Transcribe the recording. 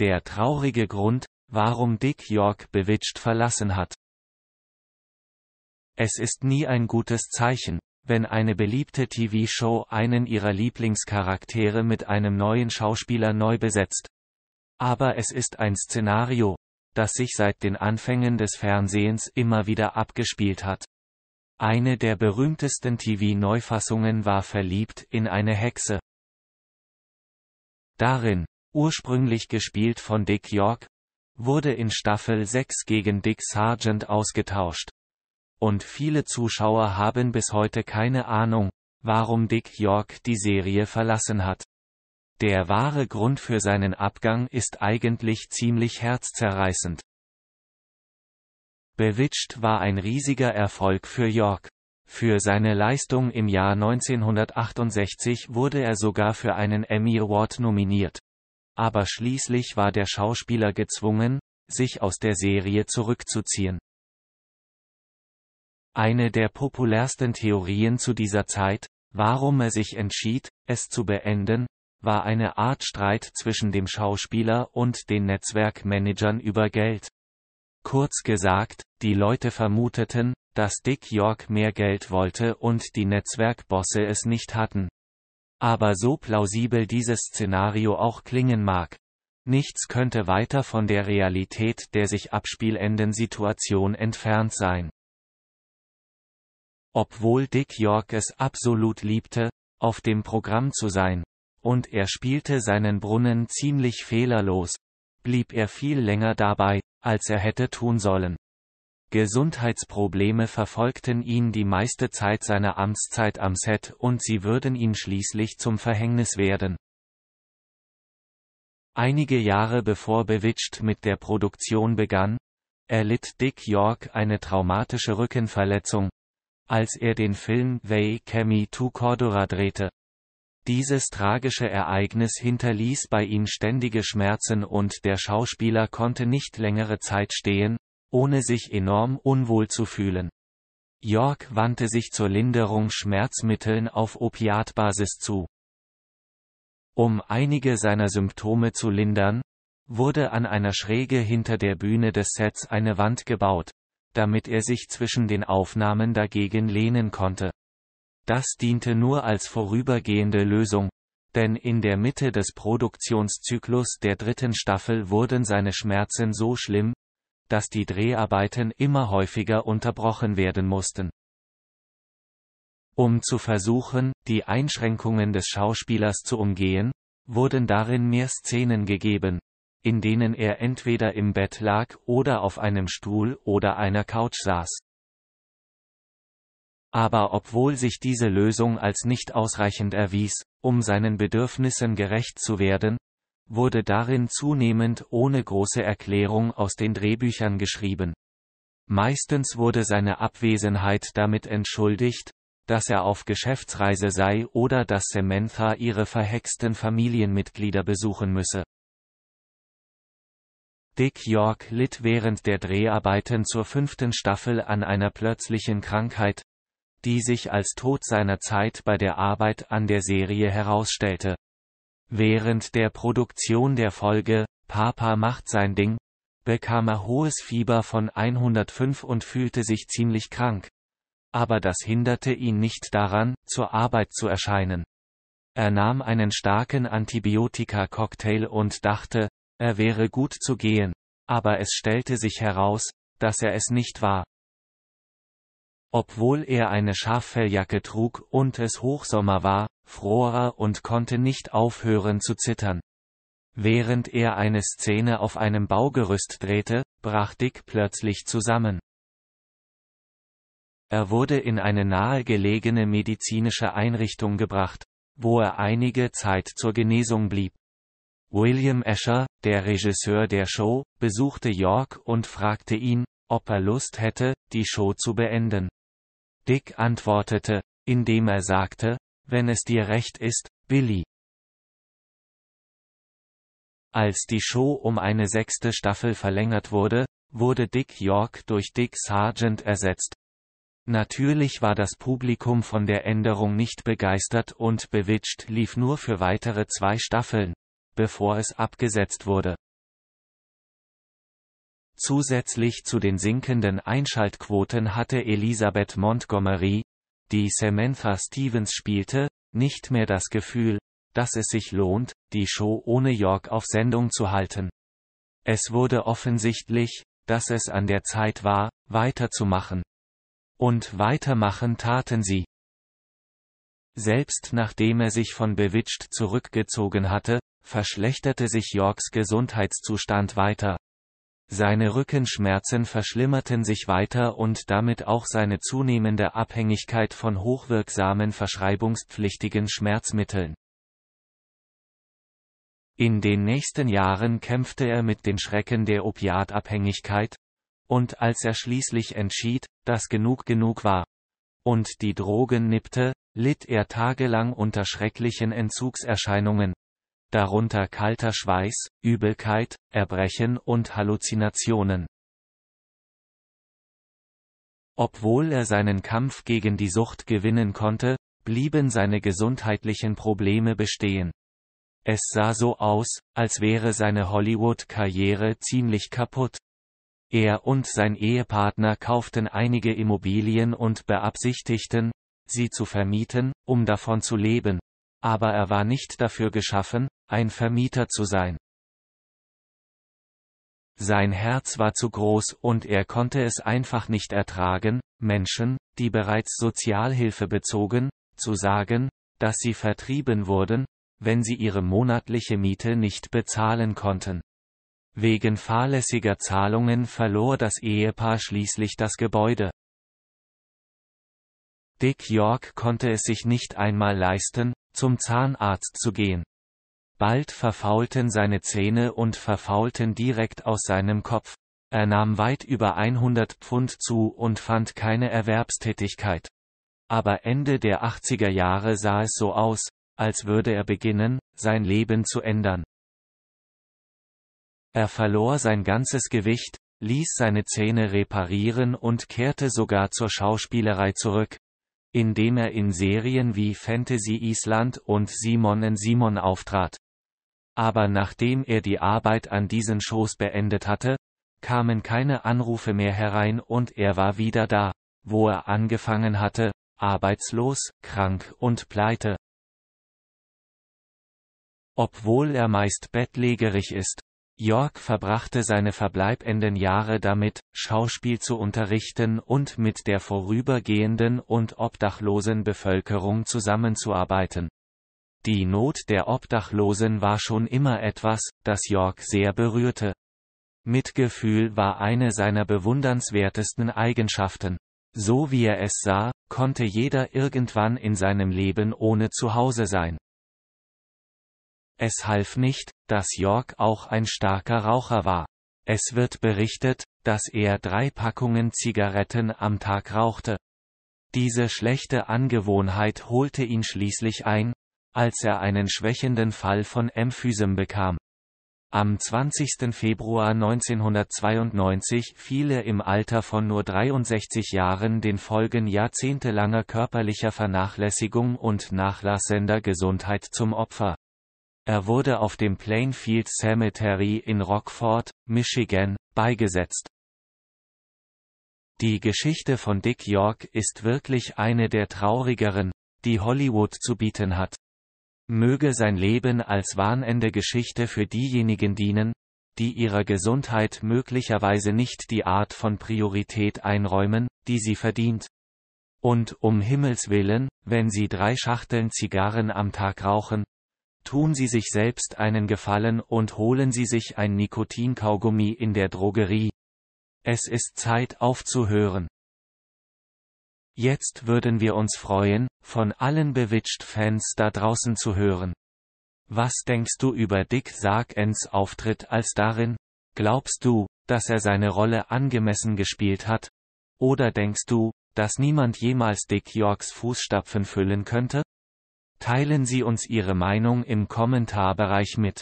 der traurige Grund, warum Dick York bewitscht verlassen hat. Es ist nie ein gutes Zeichen, wenn eine beliebte TV-Show einen ihrer Lieblingscharaktere mit einem neuen Schauspieler neu besetzt. Aber es ist ein Szenario, das sich seit den Anfängen des Fernsehens immer wieder abgespielt hat. Eine der berühmtesten TV-Neufassungen war Verliebt in eine Hexe. Darin, ursprünglich gespielt von Dick York, wurde in Staffel 6 gegen Dick Sargent ausgetauscht. Und viele Zuschauer haben bis heute keine Ahnung, warum Dick York die Serie verlassen hat. Der wahre Grund für seinen Abgang ist eigentlich ziemlich herzzerreißend. Bewitched war ein riesiger Erfolg für York. Für seine Leistung im Jahr 1968 wurde er sogar für einen Emmy Award nominiert. Aber schließlich war der Schauspieler gezwungen, sich aus der Serie zurückzuziehen. Eine der populärsten Theorien zu dieser Zeit, warum er sich entschied, es zu beenden, war eine Art Streit zwischen dem Schauspieler und den Netzwerkmanagern über Geld. Kurz gesagt, die Leute vermuteten, dass Dick York mehr Geld wollte und die Netzwerkbosse es nicht hatten. Aber so plausibel dieses Szenario auch klingen mag, nichts könnte weiter von der Realität der sich abspielenden Situation entfernt sein. Obwohl Dick York es absolut liebte, auf dem Programm zu sein, und er spielte seinen Brunnen ziemlich fehlerlos, blieb er viel länger dabei, als er hätte tun sollen. Gesundheitsprobleme verfolgten ihn die meiste Zeit seiner Amtszeit am Set und sie würden ihn schließlich zum Verhängnis werden. Einige Jahre bevor Bewitscht mit der Produktion begann, erlitt Dick York eine traumatische Rückenverletzung, als er den Film They Came to Cordura drehte. Dieses tragische Ereignis hinterließ bei ihm ständige Schmerzen und der Schauspieler konnte nicht längere Zeit stehen, ohne sich enorm unwohl zu fühlen. York wandte sich zur Linderung Schmerzmitteln auf Opiatbasis zu. Um einige seiner Symptome zu lindern, wurde an einer Schräge hinter der Bühne des Sets eine Wand gebaut, damit er sich zwischen den Aufnahmen dagegen lehnen konnte. Das diente nur als vorübergehende Lösung, denn in der Mitte des Produktionszyklus der dritten Staffel wurden seine Schmerzen so schlimm, dass die Dreharbeiten immer häufiger unterbrochen werden mussten. Um zu versuchen, die Einschränkungen des Schauspielers zu umgehen, wurden darin mehr Szenen gegeben, in denen er entweder im Bett lag oder auf einem Stuhl oder einer Couch saß. Aber obwohl sich diese Lösung als nicht ausreichend erwies, um seinen Bedürfnissen gerecht zu werden, wurde darin zunehmend ohne große Erklärung aus den Drehbüchern geschrieben. Meistens wurde seine Abwesenheit damit entschuldigt, dass er auf Geschäftsreise sei oder dass Samantha ihre verhexten Familienmitglieder besuchen müsse. Dick York litt während der Dreharbeiten zur fünften Staffel an einer plötzlichen Krankheit, die sich als Tod seiner Zeit bei der Arbeit an der Serie herausstellte. Während der Produktion der Folge, Papa macht sein Ding, bekam er hohes Fieber von 105 und fühlte sich ziemlich krank. Aber das hinderte ihn nicht daran, zur Arbeit zu erscheinen. Er nahm einen starken Antibiotika-Cocktail und dachte, er wäre gut zu gehen. Aber es stellte sich heraus, dass er es nicht war. Obwohl er eine Schaffelljacke trug und es Hochsommer war, fror er und konnte nicht aufhören zu zittern. Während er eine Szene auf einem Baugerüst drehte, brach Dick plötzlich zusammen. Er wurde in eine nahegelegene medizinische Einrichtung gebracht, wo er einige Zeit zur Genesung blieb. William Escher, der Regisseur der Show, besuchte York und fragte ihn, ob er Lust hätte, die Show zu beenden. Dick antwortete, indem er sagte, wenn es dir recht ist, Billy. Als die Show um eine sechste Staffel verlängert wurde, wurde Dick York durch Dick Sargent ersetzt. Natürlich war das Publikum von der Änderung nicht begeistert und Bewitched lief nur für weitere zwei Staffeln, bevor es abgesetzt wurde. Zusätzlich zu den sinkenden Einschaltquoten hatte Elisabeth Montgomery, die Samantha Stevens spielte, nicht mehr das Gefühl, dass es sich lohnt, die Show ohne York auf Sendung zu halten. Es wurde offensichtlich, dass es an der Zeit war, weiterzumachen. Und weitermachen taten sie. Selbst nachdem er sich von Bewitscht zurückgezogen hatte, verschlechterte sich Yorks Gesundheitszustand weiter, seine Rückenschmerzen verschlimmerten sich weiter und damit auch seine zunehmende Abhängigkeit von hochwirksamen verschreibungspflichtigen Schmerzmitteln. In den nächsten Jahren kämpfte er mit den Schrecken der Opiatabhängigkeit, und als er schließlich entschied, dass genug genug war, und die Drogen nippte, litt er tagelang unter schrecklichen Entzugserscheinungen, darunter kalter Schweiß, Übelkeit, Erbrechen und Halluzinationen. Obwohl er seinen Kampf gegen die Sucht gewinnen konnte, blieben seine gesundheitlichen Probleme bestehen. Es sah so aus, als wäre seine Hollywood-Karriere ziemlich kaputt. Er und sein Ehepartner kauften einige Immobilien und beabsichtigten, sie zu vermieten, um davon zu leben, aber er war nicht dafür geschaffen, ein Vermieter zu sein. Sein Herz war zu groß und er konnte es einfach nicht ertragen, Menschen, die bereits Sozialhilfe bezogen, zu sagen, dass sie vertrieben wurden, wenn sie ihre monatliche Miete nicht bezahlen konnten. Wegen fahrlässiger Zahlungen verlor das Ehepaar schließlich das Gebäude. Dick York konnte es sich nicht einmal leisten, zum Zahnarzt zu gehen. Bald verfaulten seine Zähne und verfaulten direkt aus seinem Kopf. Er nahm weit über 100 Pfund zu und fand keine Erwerbstätigkeit. Aber Ende der 80er Jahre sah es so aus, als würde er beginnen, sein Leben zu ändern. Er verlor sein ganzes Gewicht, ließ seine Zähne reparieren und kehrte sogar zur Schauspielerei zurück, indem er in Serien wie Fantasy Island und Simon Simon auftrat. Aber nachdem er die Arbeit an diesen Shows beendet hatte, kamen keine Anrufe mehr herein und er war wieder da, wo er angefangen hatte, arbeitslos, krank und pleite. Obwohl er meist bettlägerig ist, York verbrachte seine verbleibenden Jahre damit, Schauspiel zu unterrichten und mit der vorübergehenden und obdachlosen Bevölkerung zusammenzuarbeiten. Die Not der Obdachlosen war schon immer etwas, das York sehr berührte. Mitgefühl war eine seiner bewundernswertesten Eigenschaften. So wie er es sah, konnte jeder irgendwann in seinem Leben ohne Zuhause sein. Es half nicht, dass York auch ein starker Raucher war. Es wird berichtet, dass er drei Packungen Zigaretten am Tag rauchte. Diese schlechte Angewohnheit holte ihn schließlich ein, als er einen schwächenden Fall von Emphysem bekam. Am 20. Februar 1992 fiel er im Alter von nur 63 Jahren den Folgen jahrzehntelanger körperlicher Vernachlässigung und nachlassender Gesundheit zum Opfer. Er wurde auf dem Plainfield Cemetery in Rockford, Michigan, beigesetzt. Die Geschichte von Dick York ist wirklich eine der traurigeren, die Hollywood zu bieten hat. Möge sein Leben als warnende Geschichte für diejenigen dienen, die ihrer Gesundheit möglicherweise nicht die Art von Priorität einräumen, die sie verdient. Und um Himmels willen, wenn Sie drei Schachteln Zigarren am Tag rauchen, Tun Sie sich selbst einen Gefallen und holen Sie sich ein Nikotinkaugummi in der Drogerie. Es ist Zeit aufzuhören. Jetzt würden wir uns freuen, von allen bewitcht Fans da draußen zu hören. Was denkst du über Dick Sargens Auftritt als darin? Glaubst du, dass er seine Rolle angemessen gespielt hat? Oder denkst du, dass niemand jemals Dick Yorks Fußstapfen füllen könnte? Teilen Sie uns Ihre Meinung im Kommentarbereich mit.